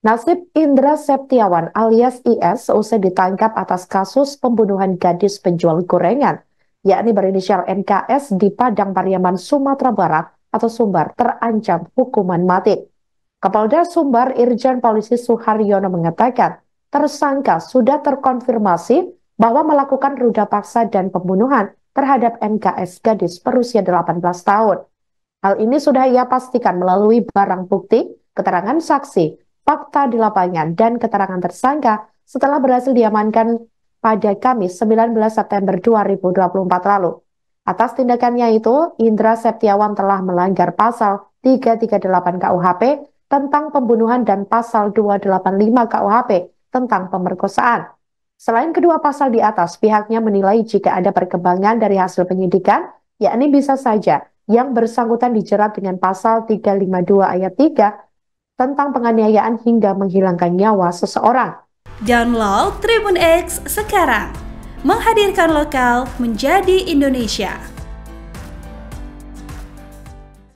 Nasib Indra Septiawan alias IS usai ditangkap atas kasus pembunuhan gadis penjual gorengan, yakni berinisial NKS di Padang Pariaman, Sumatera Barat atau Sumbar terancam hukuman mati. Kepala Sumbar Irjen Polisi Suharyono mengatakan, tersangka sudah terkonfirmasi bahwa melakukan ruda paksa dan pembunuhan terhadap NKS gadis berusia 18 tahun. Hal ini sudah ia pastikan melalui barang bukti, keterangan saksi, fakta di lapangan, dan keterangan tersangka setelah berhasil diamankan pada Kamis 19 September 2024 lalu. Atas tindakannya itu, Indra Septiawan telah melanggar pasal 338 KUHP tentang pembunuhan dan pasal 285 KUHP tentang pemerkosaan. Selain kedua pasal di atas, pihaknya menilai jika ada perkembangan dari hasil penyidikan, yakni bisa saja yang bersangkutan dijerat dengan pasal 352 ayat 3 tentang penganiayaan hingga menghilangkan nyawa seseorang. Download Tribun X sekarang, menghadirkan lokal menjadi Indonesia.